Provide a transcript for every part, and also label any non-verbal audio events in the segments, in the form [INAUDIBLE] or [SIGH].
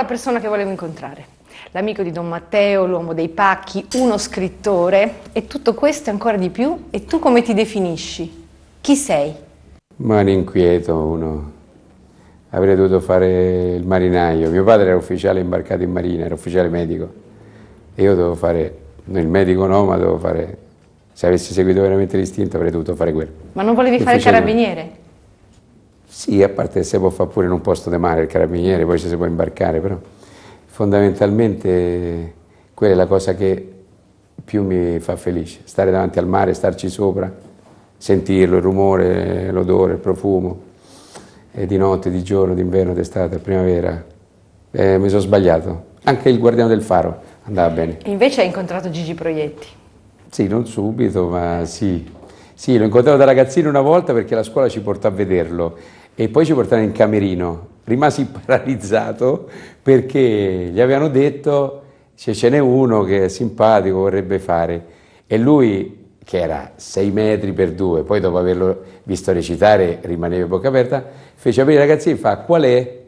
la persona che volevo incontrare. L'amico di Don Matteo, l'uomo dei pacchi, uno scrittore e tutto questo e ancora di più. E tu come ti definisci? Chi sei? Mano inquieto uno. Avrei dovuto fare il marinaio. Mio padre era ufficiale imbarcato in marina, era ufficiale medico. E io dovevo fare, il medico no, ma dovevo fare, se avessi seguito veramente l'istinto avrei dovuto fare quello. Ma non volevi fare il carabiniere? Sì, a parte se può fare pure in un posto di mare il carabiniere, poi ci si può imbarcare, però fondamentalmente quella è la cosa che più mi fa felice, stare davanti al mare, starci sopra, sentirlo, il rumore, l'odore, il profumo, e di notte, di giorno, d'inverno, d'estate, primavera. Eh, mi sono sbagliato, anche il guardiano del faro andava bene. E invece hai incontrato Gigi Proietti? Sì, non subito, ma sì. Sì, lo incontravo da ragazzino una volta perché la scuola ci portò a vederlo e poi ci portarono in camerino. Rimasi [LAUGHS] paralizzato perché gli avevano detto se ce n'è uno che è simpatico, vorrebbe fare. E lui, che era 6 metri per 2, poi dopo averlo visto recitare rimaneva bocca aperta, fece aprire i ragazzi e fa qual è?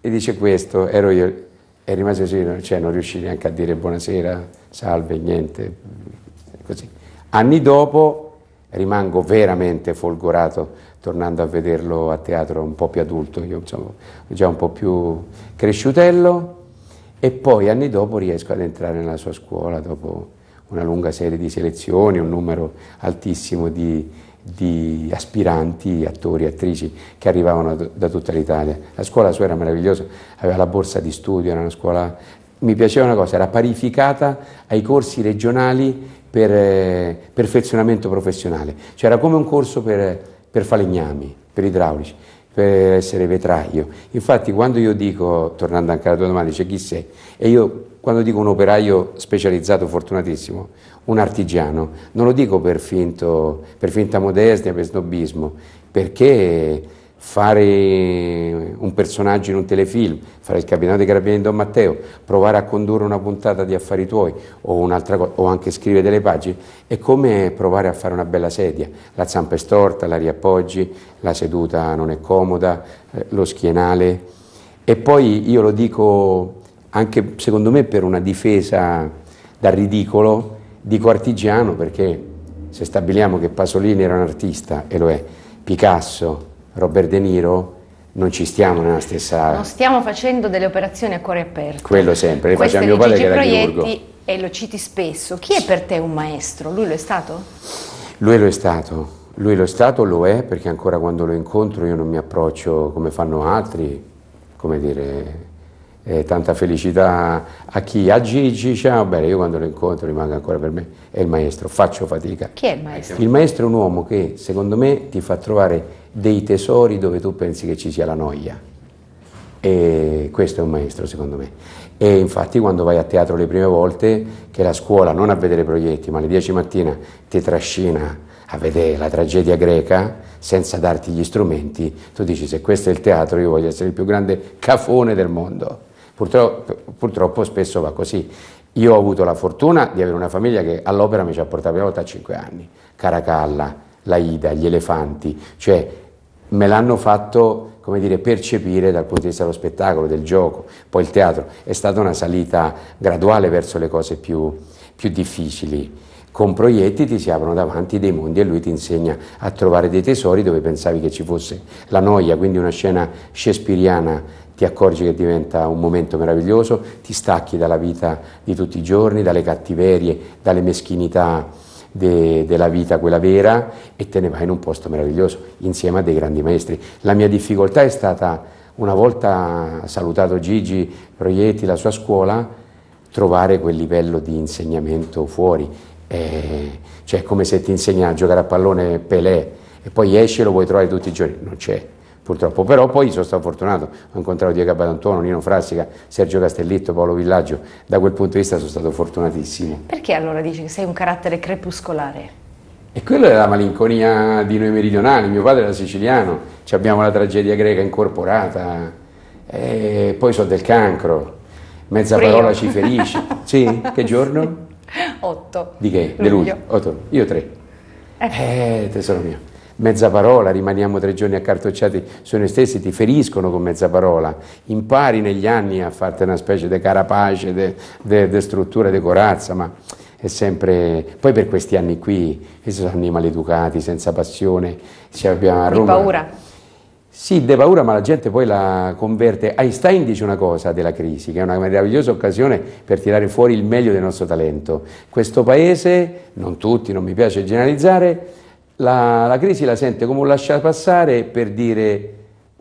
E dice questo, ero io. E rimasi così, cioè non riuscì neanche a dire buonasera, salve, niente. Così. Anni dopo rimango veramente folgorato tornando a vederlo a teatro un po' più adulto, io sono già un po' più cresciutello e poi anni dopo riesco ad entrare nella sua scuola dopo una lunga serie di selezioni, un numero altissimo di, di aspiranti, attori, attrici che arrivavano da, tutta l'Italia. La scuola sua era meravigliosa, aveva la borsa di studio, era una scuola, mi piaceva una cosa, era parificata ai corsi regionali per eh, perfezionamento professionale, cioè era come un corso per per falegnami, per idraulici, per essere vetraio. Infatti quando io dico, tornando anche alla tua domanda, dice chi sei? E io quando dico un operaio specializzato, fortunatissimo, un artigiano, non lo dico per, finto, per finta modestia, per snobismo, perché fare un personaggio in un telefilm, fare il capitano dei carabinieri di Don Matteo, provare a condurre una puntata di affari tuoi o, o anche scrivere delle pagine, è come provare a fare una bella sedia, la zampa è storta, la riappoggi, la seduta non è comoda, eh, lo schienale e poi io lo dico anche secondo me per una difesa dal ridicolo, dico artigiano perché se stabiliamo che Pasolini era un artista e lo è, Picasso, Robert De Niro non ci stiamo nella stessa... Non stiamo facendo delle operazioni a cuore aperto. Quello sempre, le faceva mio padre Gigi che era Proietti, chirurgo. E lo citi spesso. Chi è per te un maestro? Lui lo è stato? Lui lo è stato. Lui lo è stato, lo è, perché ancora quando lo incontro io non mi approccio come fanno altri, come dire, eh, tanta felicità a chi? A Gigi, ciao, bene, ah, io quando lo incontro rimango ancora per me, è il maestro, faccio fatica. Chi è il maestro? Il maestro è un uomo che secondo me ti fa trovare dei tesori dove tu pensi che ci sia la noia. E questo è un maestro secondo me. E infatti quando vai a teatro le prime volte, che la scuola non a vedere proietti, ma alle 10 mattina ti trascina a vedere la tragedia greca senza darti gli strumenti, tu dici se questo è il teatro io voglio essere il più grande cafone del mondo. Purtroppo, purtroppo spesso va così. Io ho avuto la fortuna di avere una famiglia che all'opera mi ci ha portato la prima volta a 5 anni, Caracalla, la Ida, gli elefanti, cioè me l'hanno fatto come dire, percepire dal punto di vista dello spettacolo, del gioco, poi il teatro. È stata una salita graduale verso le cose più, più difficili. Con proietti ti si aprono davanti dei mondi e lui ti insegna a trovare dei tesori dove pensavi che ci fosse la noia, quindi una scena shakespeariana ti accorgi che diventa un momento meraviglioso, ti stacchi dalla vita di tutti i giorni, dalle cattiverie, dalle meschinità de, della vita, quella vera, e te ne vai in un posto meraviglioso, insieme a dei grandi maestri. La mia difficoltà è stata, una volta salutato Gigi Proietti, la sua scuola, trovare quel livello di insegnamento fuori. Eh, cioè è come se ti insegna a giocare a pallone Pelé e poi esci e lo vuoi trovare tutti i giorni, non c'è purtroppo, però poi sono stato fortunato, ho incontrato Diego Abadantuono, Nino Frassica, Sergio Castellitto, Paolo Villaggio, da quel punto di vista sono stato fortunatissimo. Perché allora dici che sei un carattere crepuscolare? E quella è la malinconia di noi meridionali, mio padre era siciliano, abbiamo la tragedia greca incorporata, e poi so del cancro, mezza Prima. parola ci ferisce. [LAUGHS] sì, che giorno? 8. Di che? Luglio. Di luglio. 8. Io tre. eh, eh tesoro mio mezza parola, rimaniamo tre giorni accartocciati su noi stessi, ti feriscono con mezza parola, impari negli anni a farti una specie di carapace, di struttura, di corazza, ma è sempre... Poi per questi anni qui, questi sono anni maleducati, senza passione, ci abbiamo a Roma... Di paura. Sì, de paura, ma la gente poi la converte. Einstein dice una cosa della crisi, che è una meravigliosa occasione per tirare fuori il meglio del nostro talento. Questo paese, non tutti, non mi piace generalizzare, la, la crisi la sente come un lasciar passare per dire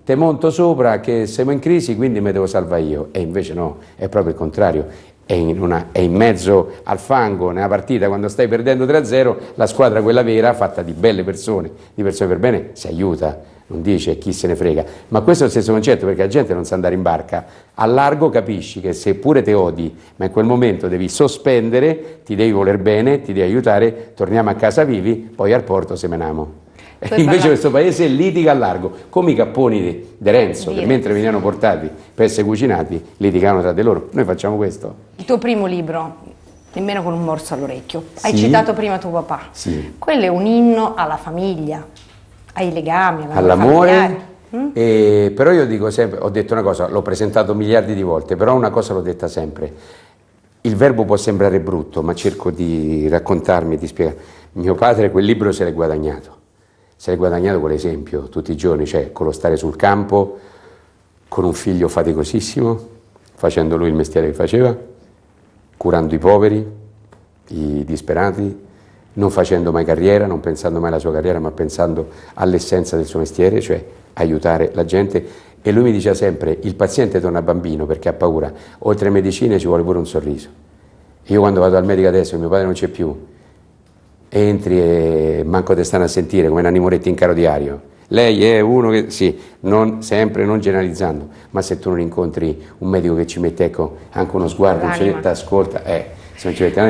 te monto sopra che siamo in crisi quindi me devo salvare io e invece no, è proprio il contrario è in, una, è in mezzo al fango nella partita quando stai perdendo 3-0 la squadra quella vera fatta di belle persone di persone per bene si aiuta non dice chi se ne frega, ma questo è lo stesso concetto perché la gente non sa andare in barca. A largo capisci che seppure te odi, ma in quel momento devi sospendere, ti devi voler bene, ti devi aiutare, torniamo a casa vivi, poi al porto semeniamo. [LAUGHS] Invece parlare. questo paese litiga a largo, come i capponi di, di Renzo, Dire. che mentre venivano portati per essere cucinati, litigavano tra di loro. Noi facciamo questo. Il tuo primo libro, Nemmeno con un morso all'orecchio, hai sì. citato prima tuo papà. Sì. Quello è un inno alla famiglia, ai legami, all'amore. Mm? E, però io dico sempre, ho detto una cosa, l'ho presentato miliardi di volte, però una cosa l'ho detta sempre. Il verbo può sembrare brutto, ma cerco di raccontarmi, di spiegare. Mio padre quel libro se l'è guadagnato, se l'è guadagnato con l'esempio tutti i giorni, cioè con lo stare sul campo, con un figlio faticosissimo, facendo lui il mestiere che faceva, curando i poveri, i disperati, non facendo mai carriera, non pensando mai alla sua carriera, ma pensando all'essenza del suo mestiere, cioè aiutare la gente. E lui mi diceva sempre, il paziente torna bambino perché ha paura, oltre alle medicine ci vuole pure un sorriso. Io quando vado al medico adesso, mio padre non c'è più, entri e manco te stanno a sentire come Nanni Moretti in caro diario. Lei è uno che, sì, non, sempre non generalizzando, ma se tu non incontri un medico che ci mette ecco, anche uno sguardo, cioè, ti ascolta, eh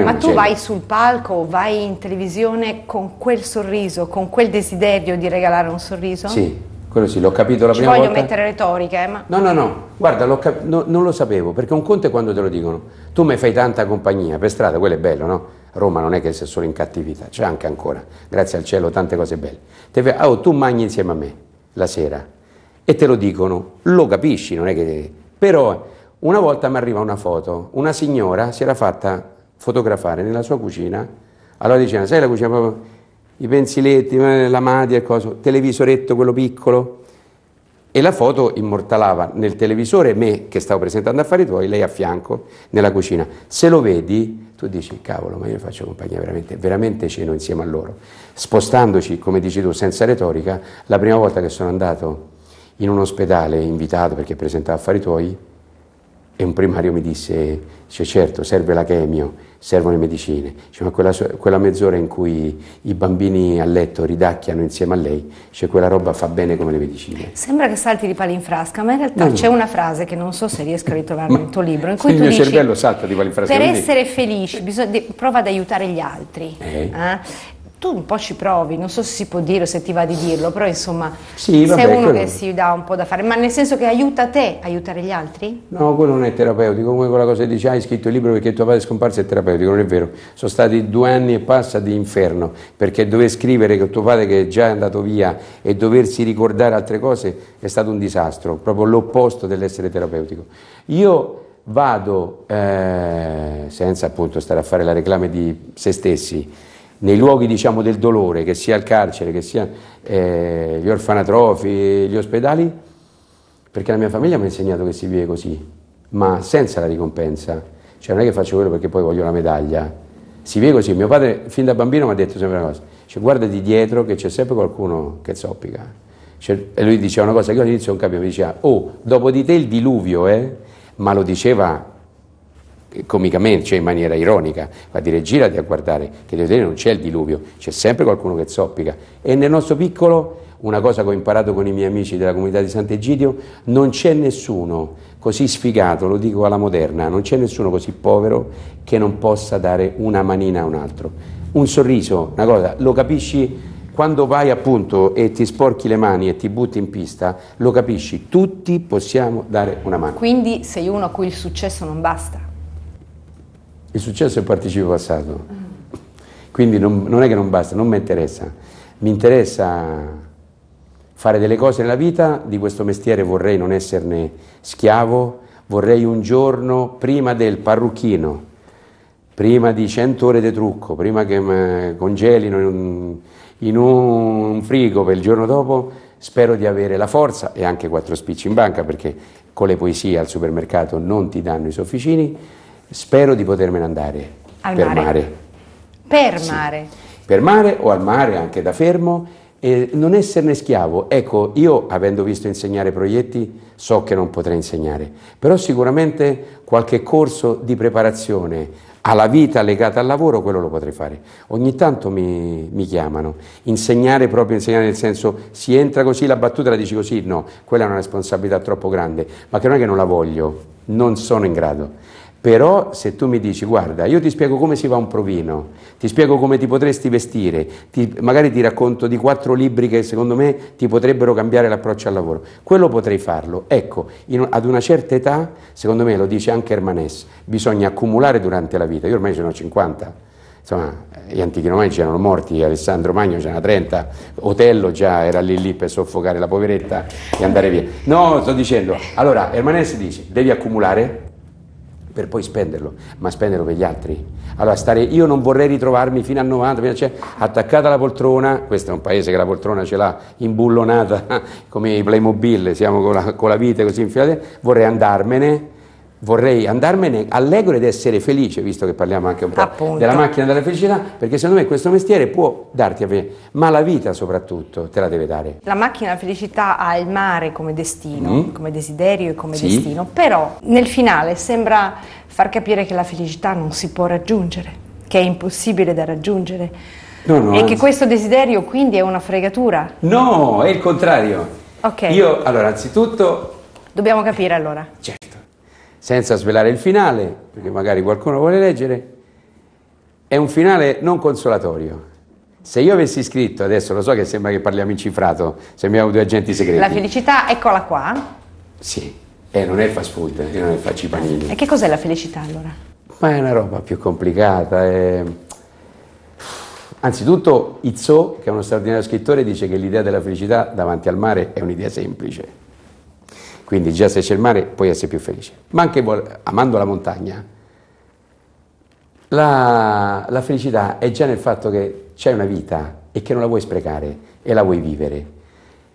ma tu vai sul palco, vai in televisione con quel sorriso, con quel desiderio di regalare un sorriso? Sì, quello sì, l'ho capito la Ci prima volta. Non voglio mettere retorica, eh, ma... No, no, no, guarda, cap- no, non lo sapevo, perché un conto è quando te lo dicono. Tu mi fai tanta compagnia per strada, quello è bello, no? Roma non è che sia solo in cattività, c'è anche ancora, grazie al cielo, tante cose belle. Te fai, oh, tu mangi insieme a me la sera e te lo dicono, lo capisci, non è che... Però una volta mi arriva una foto, una signora si era fatta fotografare nella sua cucina. Allora diceva, ah, sai la cucina proprio, i pensiletti, la madia il cosa, televisoretto quello piccolo. E la foto immortalava nel televisore me che stavo presentando affari tuoi, lei a fianco nella cucina. Se lo vedi, tu dici, cavolo, ma io faccio compagnia veramente, veramente ceno insieme a loro. Spostandoci, come dici tu, senza retorica, la prima volta che sono andato in un ospedale invitato perché presentava affari tuoi, e un primario mi disse, dice, certo, serve la chemio, servono le medicine, dice, ma quella, quella, mezz'ora in cui i bambini a letto ridacchiano insieme a lei, dice, cioè quella roba fa bene come le medicine. Sembra che salti di pali in frasca, ma in realtà no, c'è no. una frase che non so se riesco a ritrovare nel tuo libro, in cui il tu mio dici, cervello salta di pali in frasca. Per essere felici bisogna, prova ad aiutare gli altri. Eh. Eh? tu un po' ci provi, non so se si può dire o se ti va di dirlo, però insomma sì, vabbè, sei uno quello... che si dà un po' da fare, ma nel senso che aiuta te, a aiutare gli altri? No, quello non è terapeutico, come quella cosa che dici ah, hai scritto il libro perché tuo padre è scomparso è terapeutico, non è vero, sono stati due anni e passa di inferno, perché dover scrivere che tuo padre che è già andato via e doversi ricordare altre cose è stato un disastro, proprio l'opposto dell'essere terapeutico. Io vado, eh, senza appunto stare a fare la reclame di se stessi, nei luoghi diciamo, del dolore, che sia il carcere, che sia eh, gli orfanatrofi, gli ospedali, perché la mia famiglia mi ha insegnato che si vive così, ma senza la ricompensa. Cioè non è che faccio quello perché poi voglio la medaglia. Si vive così. Mio padre fin da bambino mi ha detto sempre una cosa, cioè di dietro che c'è sempre qualcuno che zoppica. Cioè, e lui diceva una cosa che io all'inizio non capivo, mi diceva, oh, dopo di te il diluvio, eh? Ma lo diceva comicamente, cioè in maniera ironica, va a dire girati a guardare, che devi vedere non c'è il diluvio, c'è sempre qualcuno che zoppica. E nel nostro piccolo, una cosa che ho imparato con i miei amici della comunità di Sant'Egidio, non c'è nessuno così sfigato, lo dico alla moderna, non c'è nessuno così povero che non possa dare una manina a un altro. Un sorriso, una cosa, lo capisci quando vai appunto e ti sporchi le mani e ti butti in pista, lo capisci, tutti possiamo dare una mano. Quindi sei uno a cui il successo non basta. Il successo è participo passato. Quindi non, non è che non basta, non mi interessa. Mi interessa fare delle cose nella vita, di questo mestiere vorrei non esserne schiavo, vorrei un giorno prima del parrucchino, prima di 100 ore di trucco, prima che mi congelino in un, in un, frigo per il giorno dopo, spero di avere la forza e anche quattro spicci in banca perché con le poesie al supermercato non ti danno i sofficini Spero di potermene andare al per mare. mare. Per sì. mare. Per mare o al mare anche da fermo e non esserne schiavo. Ecco, io avendo visto insegnare proietti so che non potrei insegnare, però sicuramente qualche corso di preparazione alla vita legata al lavoro, quello lo potrei fare. Ogni tanto mi, mi, chiamano. Insegnare proprio, insegnare nel senso si entra così, la battuta la dici così, no, quella è una responsabilità troppo grande, ma che non è che non la voglio, non sono in grado. Però se tu mi dici, guarda, io ti spiego come si va un provino, ti spiego come ti potresti vestire, ti, magari ti racconto di quattro libri che secondo me ti potrebbero cambiare l'approccio al lavoro, quello potrei farlo. Ecco, in, ad una certa età, secondo me lo dice anche Hermanes, bisogna accumulare durante la vita, io ormai ce ne ho 50, insomma gli antichi romani c'erano morti, Alessandro Magno c'era 30, Otello già era lì lì per soffocare la poveretta e andare via. No, sto dicendo, allora Hermanes dice, devi accumulare per poi spenderlo, ma spenderlo per gli altri. Allora stare, io non vorrei ritrovarmi fino a 90, fino a 100, attaccata alla poltrona, questo è un paese che la poltrona ce l'ha imbullonata [LAUGHS] come i Playmobil, siamo con la, con la vite così infilata, vorrei andarmene vorrei andarmene allegro ed essere felice, visto che parliamo anche un po' Appunto. della macchina della felicità, perché secondo me questo mestiere può darti, a ma la vita soprattutto te la deve dare. La macchina della felicità ha il mare come destino, mm. come desiderio e come sì. destino, però nel finale sembra far capire che la felicità non si può raggiungere, che è impossibile da raggiungere. No, no, e anzi. che questo desiderio quindi è una fregatura. No, è il contrario. Ok. Io, allora, anzitutto... Dobbiamo capire allora. Certo senza svelare il finale, perché magari qualcuno vuole leggere, è un finale non consolatorio. Se io avessi scritto, adesso lo so che sembra che parliamo in cifrato, sembriamo due agenti segreti. La felicità, eccola qua. Sì, e non è fast food, e non è facci panini. E che cos'è la felicità allora? Ma è una roba più complicata. È... Anzitutto, Izzo, che è uno straordinario scrittore, dice che l'idea della felicità davanti al mare è un'idea semplice quindi già se c'è il mare puoi essere più felice. Ma anche amando la montagna, la, la felicità è già nel fatto che c'è una vita e che non la vuoi sprecare e la vuoi vivere.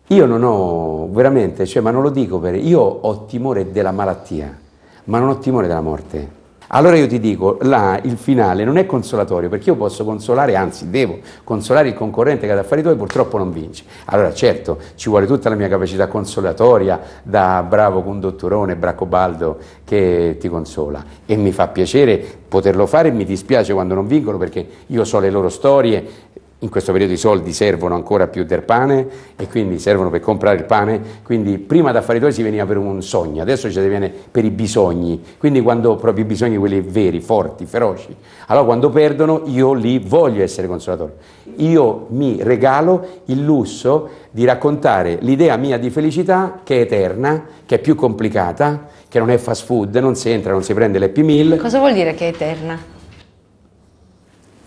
Io non ho veramente, cioè, ma non lo dico per. Io ho timore della malattia, ma non ho timore della morte. Allora io ti dico, là il finale non è consolatorio, perché io posso consolare, anzi devo consolare il concorrente che ad affari tuoi purtroppo non vince. Allora certo, ci vuole tutta la mia capacità consolatoria da bravo condottorone Bracobaldo che ti consola e mi fa piacere poterlo fare e mi dispiace quando non vincono perché io so le loro storie in questo periodo i soldi servono ancora più del pane e quindi servono per comprare il pane, quindi prima da tuoi si veniva per un sogno, adesso ci si viene per i bisogni, quindi quando proprio i bisogni quelli veri, forti, feroci, allora quando perdono io li voglio essere consolatore, io mi regalo il lusso di raccontare l'idea mia di felicità che è eterna, che è più complicata, che non è fast food, non si entra, non si prende l'happy meal. Cosa vuol dire che è eterna?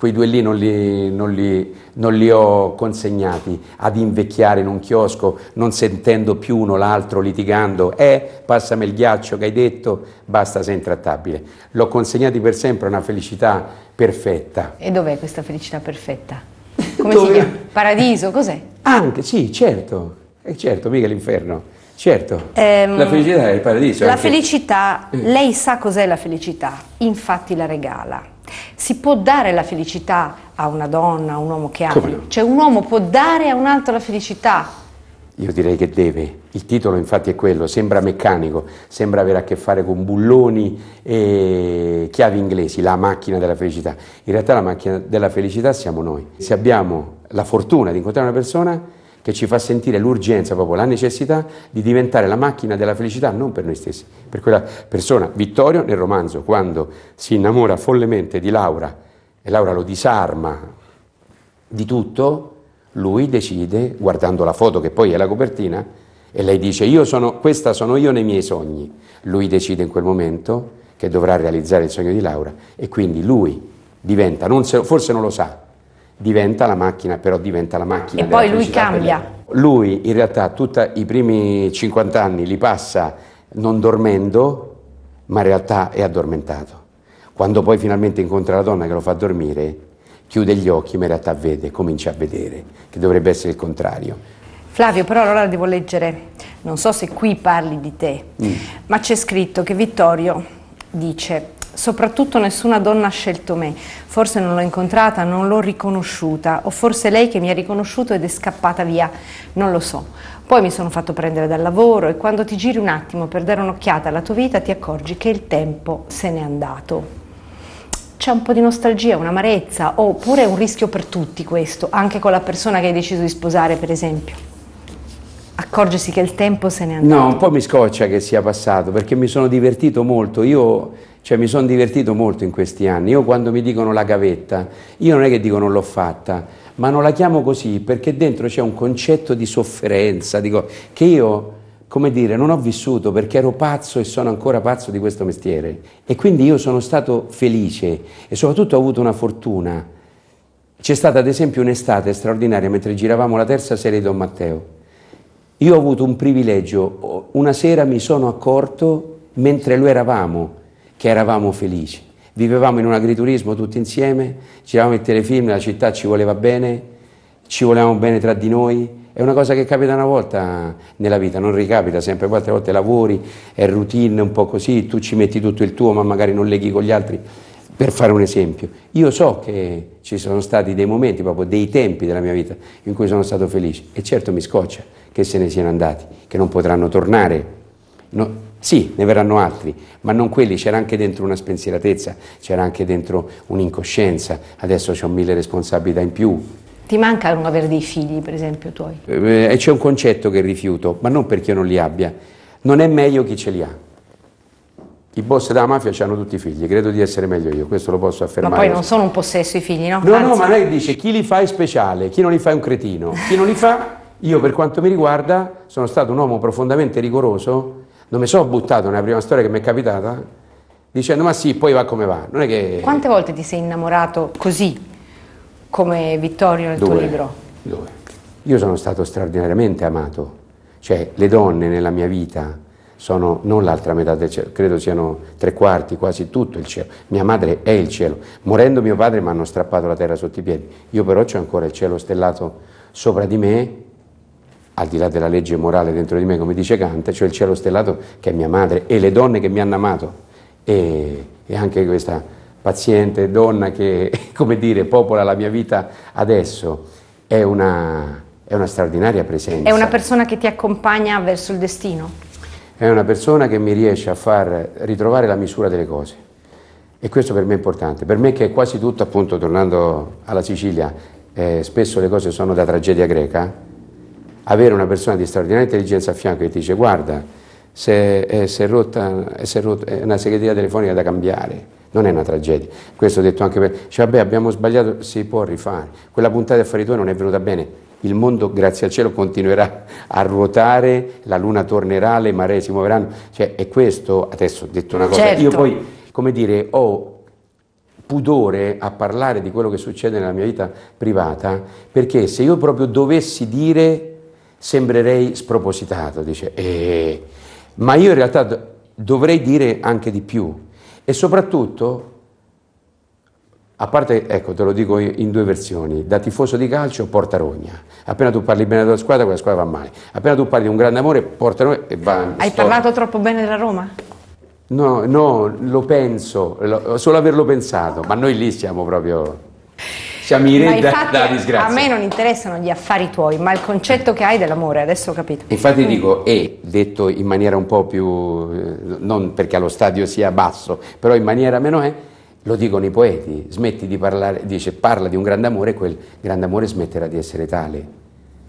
quei due lì non li, non, li, non li, ho consegnati ad invecchiare in un chiosco, non sentendo più uno l'altro, litigando, eh, passami il ghiaccio che hai detto, basta, sei intrattabile. L'ho consegnati per sempre a una felicità perfetta. E dov'è questa felicità perfetta? [LAUGHS] Come si chiama? Paradiso, cos'è? Anche, sì, certo, eh, certo, mica l'inferno. Certo, ehm, la felicità è il paradiso. La anche. felicità, eh. lei sa cos'è la felicità, infatti la regala. Si può dare la felicità a una donna, a un uomo che ama? No? Cioè un uomo può dare a un altro la felicità? Io direi che deve. Il titolo infatti è quello, sembra meccanico, sembra avere a che fare con bulloni e chiavi inglesi, la macchina della felicità. In realtà la macchina della felicità siamo noi. Se abbiamo la fortuna di incontrare una persona che ci fa sentire l'urgenza, proprio la necessità di diventare la macchina della felicità, non per noi stessi, per quella persona. Vittorio nel romanzo, quando si innamora follemente di Laura e Laura lo disarma di tutto, lui decide, guardando la foto che poi è la copertina, e lei dice, io sono, questa sono io nei miei sogni. Lui decide in quel momento che dovrà realizzare il sogno di Laura e quindi lui diventa, non se, forse non lo sa, diventa la macchina, però diventa la macchina. E poi lui cambia. Lui in realtà tutta, i primi 50 anni li passa non dormendo, ma in realtà è addormentato. Quando poi finalmente incontra la donna che lo fa dormire, chiude gli occhi, ma in realtà vede, comincia a vedere, che dovrebbe essere il contrario. Flavio, però allora devo leggere, non so se qui parli di te, mm. ma c'è scritto che Vittorio dice soprattutto nessuna donna ha scelto me, forse non l'ho incontrata, non l'ho riconosciuta o forse lei che mi ha riconosciuto ed è scappata via, non lo so. Poi mi sono fatto prendere dal lavoro e quando ti giri un attimo per dare un'occhiata alla tua vita ti accorgi che il tempo se n'è andato. C'è un po' di nostalgia, un'amarezza, oppure è un rischio per tutti questo, anche con la persona che hai deciso di sposare per esempio accorgersi che il tempo se n'è andato? No, un po' mi scoccia che sia passato perché mi sono divertito molto. Io, cioè, mi sono divertito molto in questi anni. Io quando mi dicono la gavetta, io non è che dico non l'ho fatta, ma non la chiamo così perché dentro c'è un concetto di sofferenza, dico, che io come dire, non ho vissuto perché ero pazzo e sono ancora pazzo di questo mestiere. E quindi io sono stato felice e soprattutto ho avuto una fortuna. C'è stata ad esempio un'estate straordinaria mentre giravamo la terza serie di Don Matteo io ho avuto un privilegio, una sera mi sono accorto, mentre lo eravamo, che eravamo felici. Vivevamo in un agriturismo tutti insieme, giravamo il telefilm, la città ci voleva bene, ci volevamo bene tra di noi. È una cosa che capita una volta nella vita, non ricapita sempre, poi altre volte lavori, è routine un po' così, tu ci metti tutto il tuo ma magari non leghi con gli altri. Per fare un esempio, io so che ci sono stati dei momenti, proprio dei tempi della mia vita in cui sono stato felice e certo mi scoccia che se ne siano andati, che non potranno tornare. No, sì, ne verranno altri, ma non quelli, c'era anche dentro una spensieratezza, c'era anche dentro un'incoscienza, adesso ho mille responsabilità in più. Ti manca non avere dei figli, per esempio, tuoi? Eh, eh, e c'è un concetto che rifiuto, ma non perché io non li abbia, non è meglio chi ce li ha i boss della mafia hanno tutti i figli, credo di essere meglio io, questo lo posso affermare. Ma poi non sono un possesso i figli, no? No, Anzi. no, ma lei dice chi li fa è speciale, chi non li fa è un cretino, chi non li fa, io per quanto mi riguarda sono stato un uomo profondamente rigoroso, non mi sono buttato nella prima storia che mi è capitata, dicendo ma sì, poi va come va, non è che... Quante volte ti sei innamorato così, come Vittorio nel Due. tuo libro? Due. Io sono stato straordinariamente amato, cioè le donne nella mia vita sono non l'altra metà del cielo, credo siano tre quarti, quasi tutto il cielo. Mia madre è il cielo. Morendo mio padre mi hanno strappato la terra sotto i piedi. Io però ho ancora il cielo stellato sopra di me, al di là della legge morale dentro di me, come dice Kant, c'è cioè il cielo stellato che è mia madre e le donne che mi hanno amato. E, e anche questa paziente donna che, [LAUGHS] come dire, popola la mia vita adesso, è una, è una straordinaria presenza. È una persona che ti accompagna verso il destino è una persona che mi riesce a far ritrovare la misura delle cose. E questo per me è importante. Per me che è quasi tutto, appunto, tornando alla Sicilia, eh, spesso le cose sono da tragedia greca, avere una persona di straordinaria intelligenza a fianco che ti dice guarda, se eh, si è rotta, eh, è rotta è eh, una segreteria telefonica da cambiare, non è una tragedia. Questo ho detto anche per... Cioè, vabbè, abbiamo sbagliato, si può rifare. Quella puntata di fare tuoi non è venuta bene, il mondo, grazie al cielo, continuerà a ruotare, la luna tornerà, le maree si muoveranno. Cioè, è questo, adesso ho detto una cosa, certo. io poi, come dire, ho pudore a parlare di quello che succede nella mia vita privata, perché se io proprio dovessi dire, sembrerei spropositato, dice, eh, ma io in realtà dovrei dire anche di più. E soprattutto a parte, ecco, te lo dico in due versioni, da tifoso di calcio porta rogna. Appena tu parli bene della squadra, quella squadra va male. Appena tu parli di un grande amore, porta rogna e va... Hai storno. parlato troppo bene della Roma? No, no, lo penso, lo, solo averlo pensato, ma noi lì siamo proprio... Siamo in retta da disgrazia. A me non interessano gli affari tuoi, ma il concetto che hai dell'amore, adesso ho capito. Infatti mm. dico, e detto in maniera un po' più... Eh, non perché allo stadio sia basso, però in maniera meno è lo dicono i poeti, smetti di parlare, dice parla di un grande amore e quel grande amore smetterà di essere tale.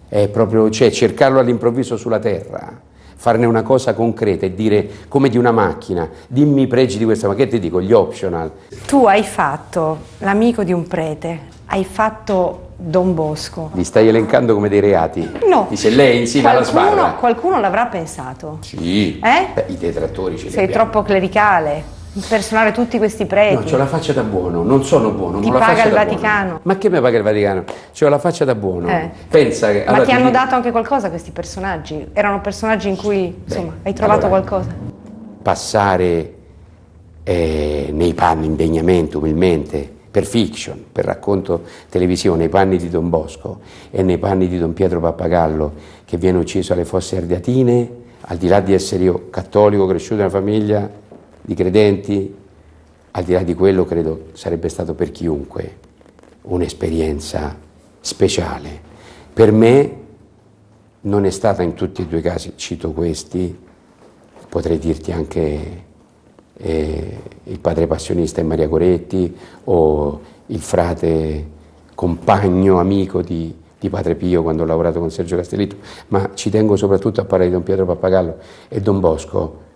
È proprio, cioè, cercarlo all'improvviso sulla terra, farne una cosa concreta e dire come di una macchina, dimmi i pregi di questa macchina, che ti dico gli optional. Tu hai fatto l'amico di un prete, hai fatto Don Bosco. Li stai elencando come dei reati? No. Dice lei insieme qualcuno, alla sbarra. Qualcuno l'avrà pensato. Sì. Eh? Beh, I detrattori ce li Sei abbiamo. troppo clericale impersonare tutti questi preti. No, ho la faccia da buono, non sono buono. Ti paga il Vaticano. Buono. Ma che mi paga il Vaticano? C'ho la faccia da buono. Eh. Pensa che, Ma allora, ti hanno ti... dato anche qualcosa questi personaggi? Erano personaggi in cui Beh, hai trovato allora, qualcosa? Passare eh, nei panni indegnamente, umilmente, per fiction, per racconto televisivo, nei panni di Don Bosco e nei panni di Don Pietro Pappagallo che viene ucciso alle fosse ardeatine, al di là di essere io cattolico, cresciuto in una famiglia di credenti, al di là di quello credo sarebbe stato per chiunque un'esperienza speciale. Per me non è stata in tutti e due i casi, cito questi, potrei dirti anche eh, il padre passionista in Maria Coretti o il frate compagno, amico di, di Padre Pio quando ho lavorato con Sergio Castellitto, ma ci tengo soprattutto a parlare di Don Pietro Pappagallo e Don Bosco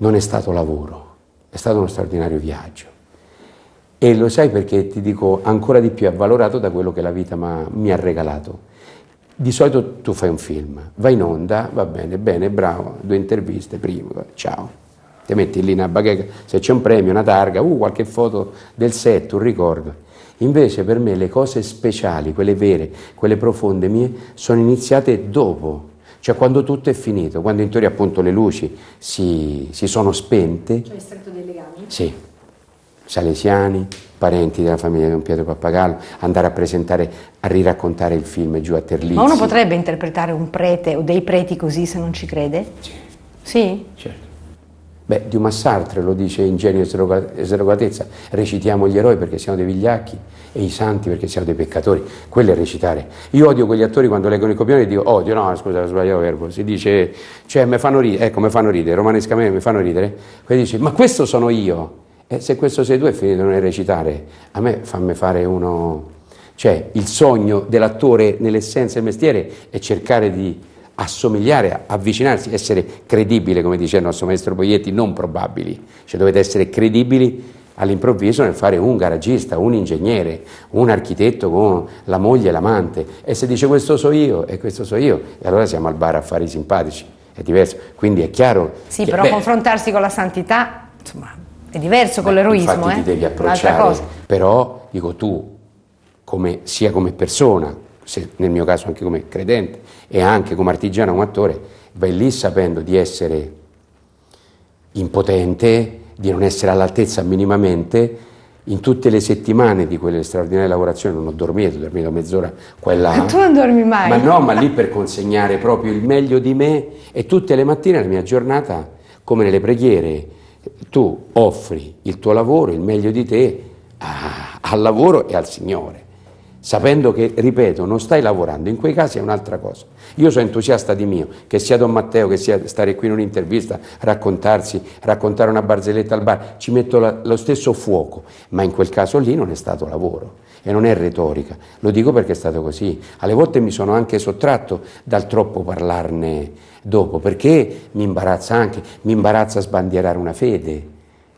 non è stato lavoro, è stato uno straordinario viaggio. E lo sai perché ti dico ancora di più avvalorato da quello che la vita mi ha regalato. Di solito tu fai un film, vai in onda, va bene, bene, bravo, due interviste, primo, ciao. Ti metti lì una bacheca, se c'è un premio, una targa, uh, qualche foto del set, un ricordo. Invece per me le cose speciali, quelle vere, quelle profonde mie, sono iniziate dopo cioè quando tutto è finito, quando in teoria appunto le luci si, si sono spente. Cioè stretto dei legami? Sì, salesiani, parenti della famiglia di Don Pietro Pappagallo, andare a presentare, a riraccontare il film giù a Terlizzi. Ma uno potrebbe interpretare un prete o dei preti così se non ci crede? Sì. Sì? Certo. Beh, Dumas Sartre lo dice in genio e srogatezza, recitiamo gli eroi perché siamo dei vigliacchi e i santi perché siamo dei peccatori, quello è recitare. Io odio quegli attori quando leggono il copione e dico odio, no scusa, ho sbagliato verbo, si dice, cioè mi fanno ridere, ecco mi fanno ridere, romanescamente mi fanno ridere, poi dice ma questo sono io, e se questo sei tu è finito nel recitare, a me fammi fare uno, cioè il sogno dell'attore nell'essenza del mestiere è cercare di assomigliare, avvicinarsi, essere credibile, come dice il nostro maestro Boglietti, non probabili, cioè dovete essere credibili all'improvviso nel fare un garagista, un ingegnere, un architetto con la moglie e l'amante e se dice questo so io e questo so io e allora siamo al bar a fare i simpatici, è diverso, quindi è chiaro. Sì, che, però beh, confrontarsi con la santità, insomma, è diverso beh, con l'eroismo. Infatti eh? ti devi approcciare, però dico tu, come, sia come persona, se nel mio caso anche come credente e anche come artigiano, come attore, vai lì sapendo di essere impotente, di non essere all'altezza minimamente. In tutte le settimane di quelle straordinarie lavorazioni non ho dormito, ho dormito mezz'ora quella. Ma tu non dormi mai? Ma no, ma lì per consegnare proprio il meglio di me e tutte le mattine la mia giornata, come nelle preghiere, tu offri il tuo lavoro, il meglio di te a, al lavoro e al Signore sapendo che, ripeto, non stai lavorando, in quei casi è un'altra cosa. Io sono entusiasta di mio, che sia Don Matteo, che sia stare qui in un'intervista, raccontarsi, raccontare una barzelletta al bar, ci metto la, lo stesso fuoco, ma in quel caso lì non è stato lavoro e non è retorica, lo dico perché è stato così. Alle volte mi sono anche sottratto dal troppo parlarne dopo, perché mi imbarazza anche, mi imbarazza sbandierare una fede,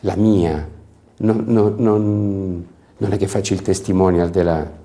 la mia. Non, non, non, non è che faccio il testimonial della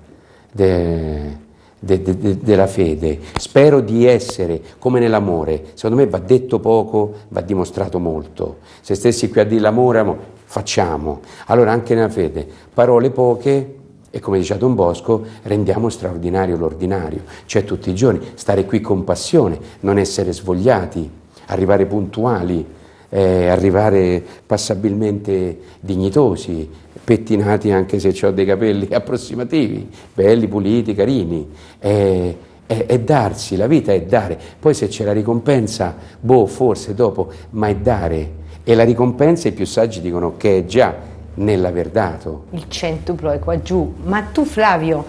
de, de, de, della fede. Spero di essere come nell'amore. Secondo me va detto poco, va dimostrato molto. Se stessi qui a dire l'amore, facciamo. Allora anche nella fede, parole poche. E come diceva Don Bosco, rendiamo straordinario l'ordinario, cioè tutti i giorni, stare qui con passione, non essere svogliati, arrivare puntuali, eh, arrivare passabilmente dignitosi, pettinati anche se ho dei capelli [LAUGHS] approssimativi, belli, puliti, carini. È, è, è, darsi, la vita è dare. Poi se c'è la ricompensa, boh, forse dopo, ma è dare. E la ricompensa i più saggi dicono che è già nell'aver dato. Il centuplo è qua giù. Ma tu Flavio,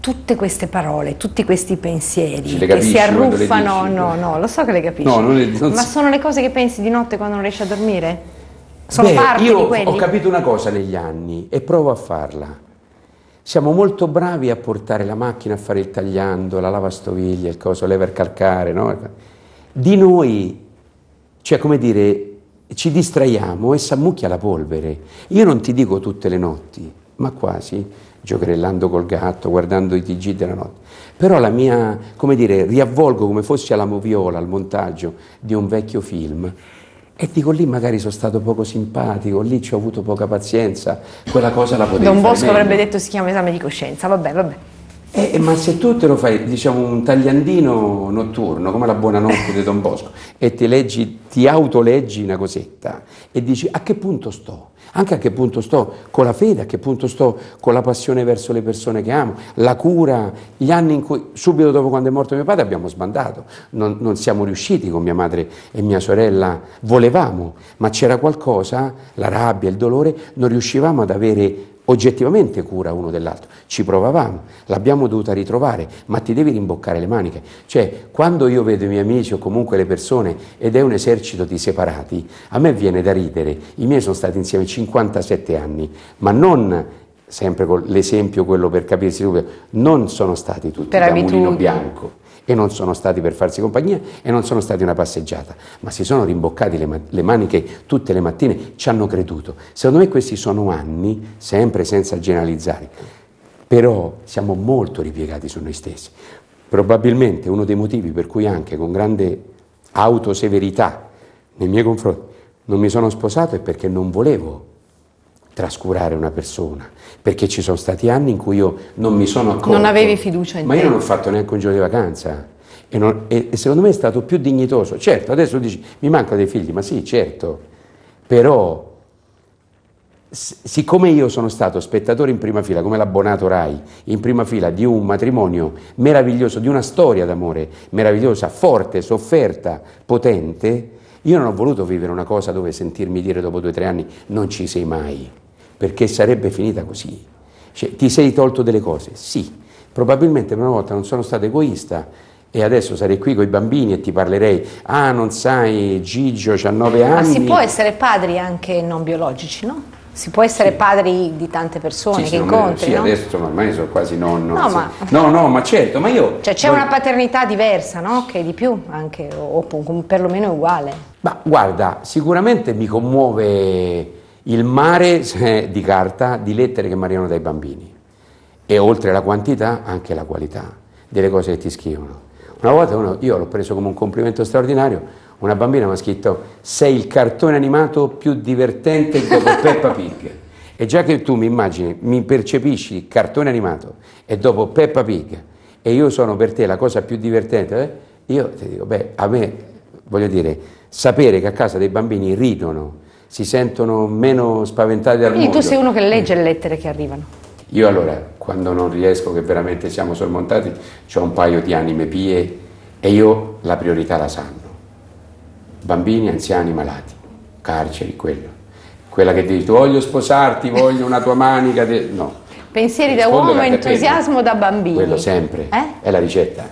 tutte queste parole, tutti questi pensieri che si arruffano, no, no, lo so che le capisci, no, non le, non ma sono le cose che pensi di notte quando non riesci a dormire? Sono Beh, parte io di quelli. Ho capito una cosa negli anni e provo a farla. Siamo molto bravi a portare la macchina a fare il tagliando, la lavastoviglie, il coso, lever calcare, no? Di noi, cioè come dire, ci distraiamo e s'ammucchia la polvere. Io non ti dico tutte le notti, ma quasi, giocherellando col gatto, guardando i TG della notte. Però la mia, come dire, riavvolgo come fossi alla moviola, al montaggio di un vecchio film e dico lì magari sono stato poco simpatico, lì ci ho avuto poca pazienza, quella cosa la potevo fare. Don Bosco avrebbe detto si chiama esame di coscienza, vabbè, vabbè. Eh, eh, ma se tu te lo fai, diciamo, un tagliandino notturno, come la buonanotte di Don Bosco, e ti, leggi, ti autoleggi una cosetta e dici a che punto sto? Anche a che punto sto con la fede, a che punto sto con la passione verso le persone che amo, la cura, gli anni in cui, subito dopo quando è morto mio padre, abbiamo sbandato, non, non siamo riusciti con mia madre e mia sorella, volevamo, ma c'era qualcosa, la rabbia, il dolore, non riuscivamo ad avere oggettivamente cura uno dell'altro. Ci provavamo, l'abbiamo dovuta ritrovare, ma ti devi rimboccare le maniche. Cioè, quando io vedo i miei amici o comunque le persone ed è un esercito di separati, a me viene da ridere. I miei sono stati insieme 57 anni, ma non sempre con l'esempio quello per capirsi non sono stati tutti per da mulino bianco e non sono stati per farsi compagnia e non sono stati una passeggiata, ma si sono rimboccati le, le maniche tutte le mattine, ci hanno creduto. Secondo me questi sono anni, sempre senza generalizzare, però siamo molto ripiegati su noi stessi. Probabilmente uno dei motivi per cui anche con grande autoseverità nei miei confronti non mi sono sposato è perché non volevo trascurare una persona, perché ci sono stati anni in cui io non mi sono accorto. Non avevi fiducia in ma te. Ma io non ho fatto neanche un giorno di vacanza. E, non, e, e, secondo me è stato più dignitoso. Certo, adesso dici, mi mancano dei figli, ma sì, certo. Però, siccome io sono stato spettatore in prima fila, come l'abbonato Rai, in prima fila di un matrimonio meraviglioso, di una storia d'amore meravigliosa, forte, sofferta, potente, io non ho voluto vivere una cosa dove sentirmi dire dopo due o tre anni non ci sei mai perché sarebbe finita così. Cioè, ti sei tolto delle cose? Sì, probabilmente per una volta non sono stato egoista e adesso sarei qui con i bambini e ti parlerei, ah non sai Gigio ha 9 anni. Ma si può essere padri anche non biologici, no? Si può essere sì. padri di tante persone sì, che incontri, me, Sì, no? adesso insomma, ormai sono quasi nonno. No, ma... no, no, ma certo, ma io... Cioè c'è voglio... una paternità diversa, no? Che di più anche, o, o perlomeno è uguale. Ma guarda, sicuramente mi commuove il mare di carta, di lettere che mi arrivano dai bambini e oltre alla quantità anche la qualità delle cose che ti scrivono. Una volta uno, io l'ho preso come un complimento straordinario, una bambina mi ha scritto sei il cartone animato più divertente dopo [LAUGHS] Peppa Pig. E già che tu mi immagini, mi percepisci cartone animato e dopo Peppa Pig e io sono per te la cosa più divertente, eh, io ti dico, beh, a me, voglio dire, sapere che a casa dei bambini ridono, si sentono meno spaventati dal Quindi mondo. tu sei uno che legge le lettere che arrivano. Io allora, quando non riesco, che veramente siamo sormontati, ho un paio di anime pie e io la priorità la sanno. Bambini, anziani, malati, carceri, quello. Quella che dici, tu voglio sposarti, voglio una tua manica, de... no. Pensieri Rispondo da uomo, entusiasmo da bambino. Quello sempre, eh? è la ricetta,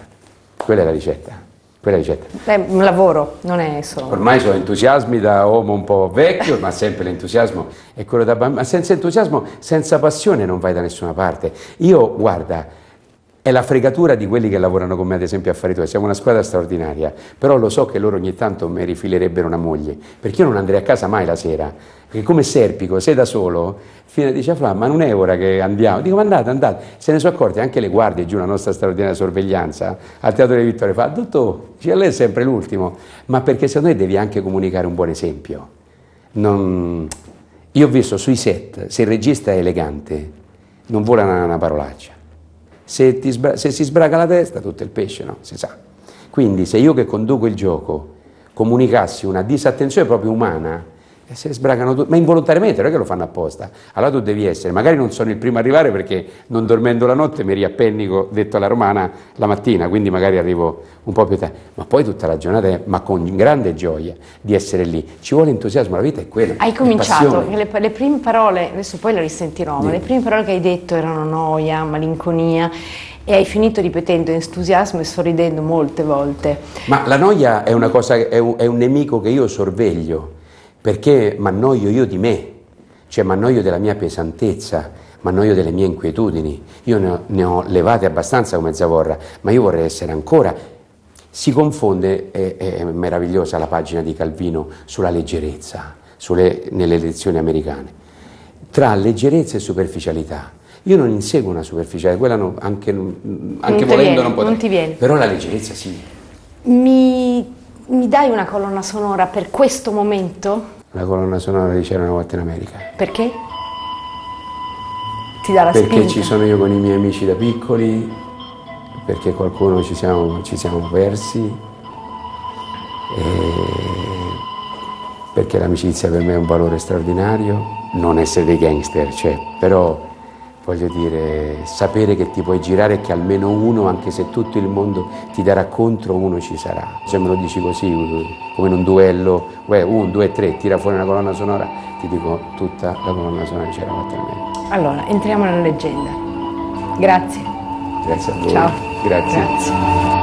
quella è la ricetta. Quella ricetta. È un lavoro, non è solo. Ormai sono entusiasmi da uomo un po' vecchio, ma sempre l'entusiasmo è quello da bambino. Ma senza entusiasmo, senza passione non vai da nessuna parte. Io, guarda, è la fregatura di quelli che lavorano con me, ad esempio, a fare tuoi. Siamo una squadra straordinaria, però lo so che loro ogni tanto mi rifilerebbero una moglie, perché io non andrei a casa mai la sera. Perché come Serpico, sei da solo, fino a dice, Fra, ma non è ora che andiamo. Dico, ma andate, andate. Se ne sono accorte anche le guardie, giù la nostra straordinaria sorveglianza, al Teatro delle Vittorie, fa, dottor, dice, lei è sempre l'ultimo. Ma perché secondo me devi anche comunicare un buon esempio. Non... Io ho visto sui set, se il regista è elegante, non vola una parolaccia se, sbra- se si sbraca la testa tutto il pesce, no? Si sa. Quindi se io che conduco il gioco comunicassi una disattenzione proprio umana, e se sbracano tutti, ma involontariamente, non è che lo fanno apposta. Allora tu devi essere, magari non sono il primo a arrivare perché non dormendo la notte mi riappennico, detto alla romana, la mattina, quindi magari arrivo un po' più tardi, ma poi tutta la giornata, è, ma con grande gioia di essere lì. Ci vuole entusiasmo, la vita è quella. Hai cominciato, le, le, prime parole, adesso poi le risentirò, ma le prime parole che hai detto erano noia, malinconia e hai finito ripetendo entusiasmo e sorridendo molte volte. Ma la noia è, cosa, è, un, è un nemico che io sorveglio perché mi annoio io di me, cioè mi annoio della mia pesantezza, mi annoio delle mie inquietudini, io ne ho, ne ho levate abbastanza come Zavorra, ma io vorrei essere ancora. Si confonde, è, è meravigliosa la pagina di Calvino sulla leggerezza, sulle, nelle elezioni americane, tra leggerezza e superficialità. Io non inseguo una superficialità, quella no, anche, anche non volendo viene, non potrei, non però la leggerezza sì. Mi mi dai una colonna sonora per questo momento? La colonna sonora di C'era una volta in America. Perché? Ti dà la perché Perché ci sono io con i miei amici da piccoli, perché qualcuno ci siamo, ci siamo persi, perché l'amicizia per me è un valore straordinario, non essere dei gangster, cioè, però voglio dire, sapere che ti puoi girare e che almeno uno, anche se tutto il mondo ti darà contro, uno ci sarà. Se me lo dici così, uh, come in un duello, uè, un, due, tre, tira fuori una colonna sonora, ti dico tutta la colonna sonora c'era fatta a me. Allora, entriamo nella leggenda. Grazie. Grazie a voi. Ciao. Grazie. Grazie.